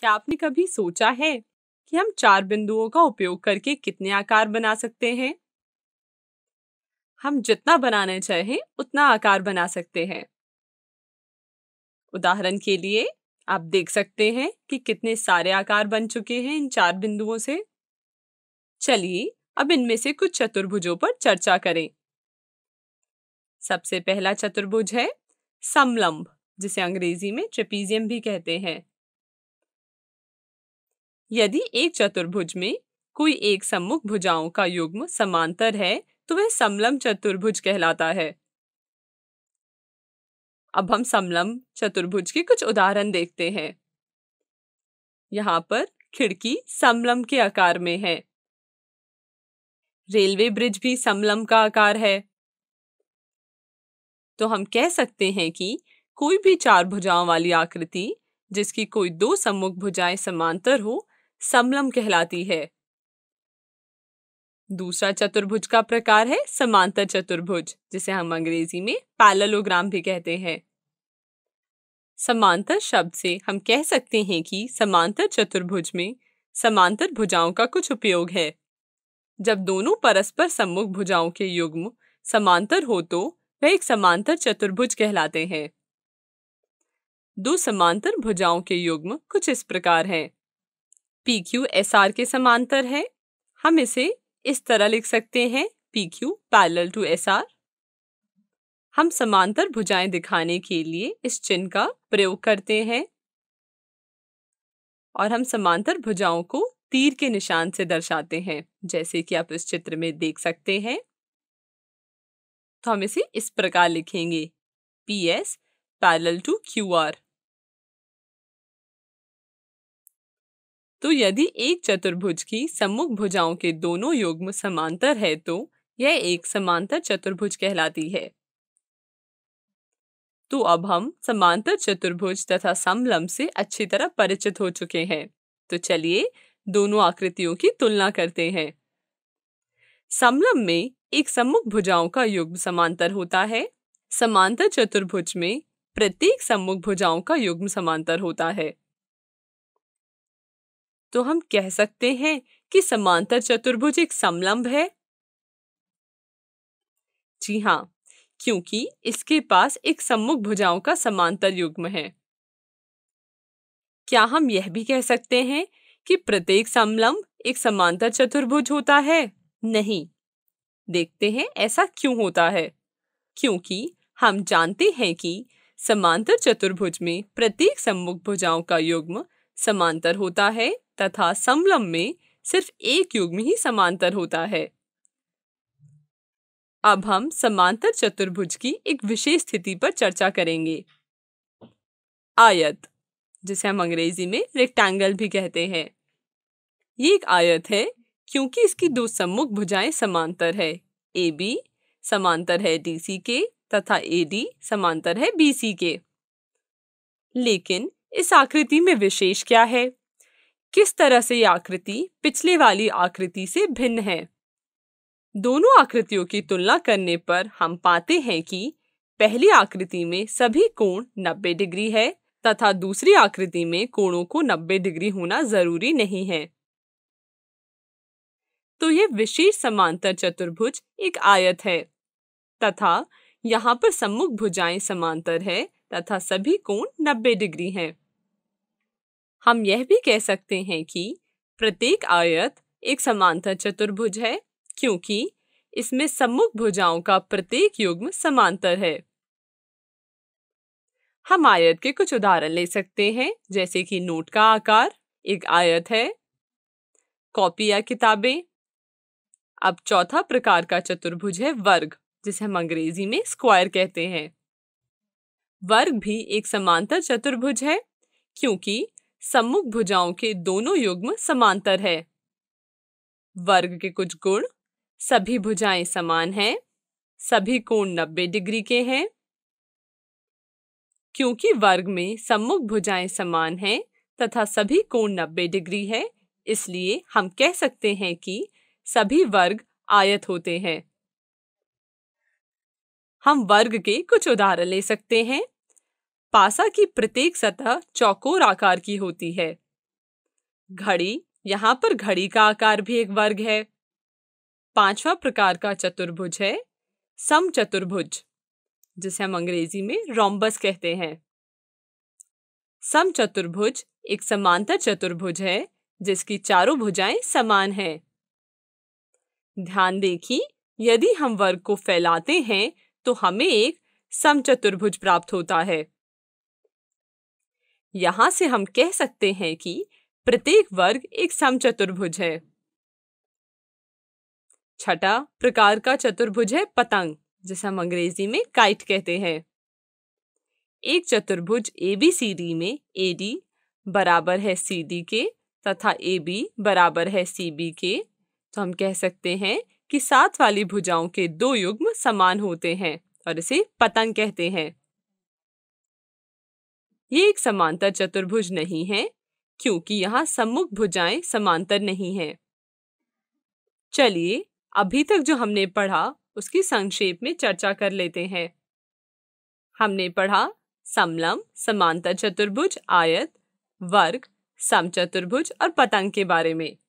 क्या आपने कभी सोचा है कि हम चार बिंदुओं का उपयोग करके कितने आकार बना सकते हैं हम जितना बनाना चाहें उतना आकार बना सकते हैं उदाहरण के लिए आप देख सकते हैं कि कितने सारे आकार बन चुके हैं इन चार बिंदुओं से चलिए अब इनमें से कुछ चतुर्भुजों पर चर्चा करें सबसे पहला चतुर्भुज है समलंब जिसे अंग्रेजी में ट्रिपीजियम भी कहते हैं यदि एक चतुर्भुज में कोई एक सम्मुख भुजाओं का युग्म समांतर है तो वह समलम चतुर्भुज कहलाता है अब हम समलम चतुर्भुज के कुछ उदाहरण देखते हैं यहाँ पर खिड़की समलम के आकार में है रेलवे ब्रिज भी समलम का आकार है तो हम कह सकते हैं कि कोई भी चार भुजाओं वाली आकृति जिसकी कोई दो सम्मुख भुजाएं समांतर हो समलम कहलाती है दूसरा चतुर्भुज का प्रकार है समांतर चतुर्भुज जिसे हम अंग्रेजी में पैलोग्राम भी कहते हैं समांतर शब्द से हम कह सकते हैं कि समांतर चतुर्भुज में समांतर भुजाओं का कुछ उपयोग है जब दोनों परस्पर सम्मुख भुजाओं के युग्म समांतर हो तो वह एक समांतर चतुर्भुज कहलाते हैं दो समांतर भुजाओं के युग्म कुछ इस प्रकार हैं पी क्यू एस आर के समांतर है हम इसे इस तरह लिख सकते हैं P Q parallel to S R हम समांतर भुजाएं दिखाने के लिए इस चिन्ह का प्रयोग करते हैं और हम समांतर भुजाओं को तीर के निशान से दर्शाते हैं जैसे कि आप इस चित्र में देख सकते हैं तो हम इसे इस प्रकार लिखेंगे P S parallel to Q R तो यदि एक चतुर्भुज की सम्मुख भुजाओं के दोनों युग्म समांतर है तो यह एक समांतर चतुर्भुज कहलाती है तो अब हम समांतर चतुर्भुज तथा समलंब से अच्छी तरह परिचित हो चुके हैं तो चलिए दोनों आकृतियों की तुलना करते हैं समलंब में एक सम्मुख भुजाओं का युग्म समांतर होता है समांतर चतुर्भुज में प्रत्येक सम्मुख भुजाओं का युग्म समांतर होता है तो हम कह सकते हैं कि समांतर चतुर्भुज एक समलंब है जी हाँ क्योंकि इसके पास एक सम्मुख भुजाओं का समांतर युग्म है क्या हम यह भी कह सकते हैं कि प्रत्येक समलंब एक समांतर चतुर्भुज होता है नहीं देखते हैं ऐसा क्यों होता है क्योंकि हम जानते हैं कि समांतर चतुर्भुज में प्रत्येक सम्मुख भुजाओं का युग्म समांतर होता है तथा समलम में सिर्फ एक युग्म ही समांतर होता है अब हम समांतर चतुर्भुज की एक विशेष स्थिति पर चर्चा करेंगे आयत जिसे हम अंग्रेजी में रेक्टेंगल भी कहते हैं ये एक आयत है क्योंकि इसकी दो सम्मुख भुजाएं समांतर है ए बी समांतर है डी सी के तथा ए डी समांतर है बी सी के लेकिन इस आकृति में विशेष क्या है किस तरह से यह आकृति पिछले वाली आकृति से भिन्न है दोनों आकृतियों की तुलना करने पर हम पाते हैं कि पहली आकृति में सभी कोण 90 डिग्री है तथा दूसरी आकृति में कोणों को 90 डिग्री होना जरूरी नहीं है तो यह विशेष समांतर चतुर्भुज एक आयत है तथा यहाँ पर सम्मुख भुजाएं समांतर है तथा सभी कोण 90 डिग्री हैं। हम यह भी कह सकते हैं कि प्रत्येक आयत एक समांतर चतुर्भुज है क्योंकि इसमें सम्मुख भुजाओं का प्रत्येक युग्म समांतर है हम आयत के कुछ उदाहरण ले सकते हैं जैसे कि नोट का आकार एक आयत है कॉपी या किताबें अब चौथा प्रकार का चतुर्भुज है वर्ग जिसे हम अंग्रेजी में स्क्वायर कहते हैं वर्ग भी एक समांतर चतुर्भुज है क्योंकि सम्मुख भुजाओं के दोनों युग्म समांतर है वर्ग के कुछ गुण सभी भुजाएं समान हैं सभी कोण 90 डिग्री के हैं क्योंकि वर्ग में सम्मुख भुजाएं समान हैं तथा सभी कोण 90 डिग्री है इसलिए हम कह सकते हैं कि सभी वर्ग आयत होते हैं हम वर्ग के कुछ उदाहरण ले सकते हैं पासा की प्रत्येक सतह चौकोर आकार की होती है घड़ी यहाँ पर घड़ी का आकार भी एक वर्ग है पांचवा प्रकार का चतुर्भुज है सम चतुर्भुज जिसे हम अंग्रेजी में रोम्बस कहते हैं सम चतुर्भुज एक समांतर चतुर्भुज है जिसकी चारों भुजाएं समान हैं। ध्यान देखिए यदि हम वर्ग को फैलाते हैं तो हमें एक समचतुर्भुज प्राप्त होता है यहाँ से हम कह सकते हैं कि प्रत्येक वर्ग एक समचतुर्भुज है छठा प्रकार का चतुर्भुज है पतंग जिसे हम अंग्रेजी में काइट कहते हैं एक चतुर्भुज एबीसीडी में एडी बराबर है सीडी के तथा बी बराबर है सी बी के तो हम कह सकते हैं कि साथ वाली भुजाओं के दो युग्म समान होते हैं और इसे पतंग कहते हैं ये एक समांतर चतुर्भुज नहीं है क्योंकि यहाँ सम्मुख भुजाएं समांतर नहीं है चलिए अभी तक जो हमने पढ़ा उसकी संक्षेप में चर्चा कर लेते हैं हमने पढ़ा समलम समांतर चतुर्भुज आयत वर्ग समचतुर्भुज और पतंग के बारे में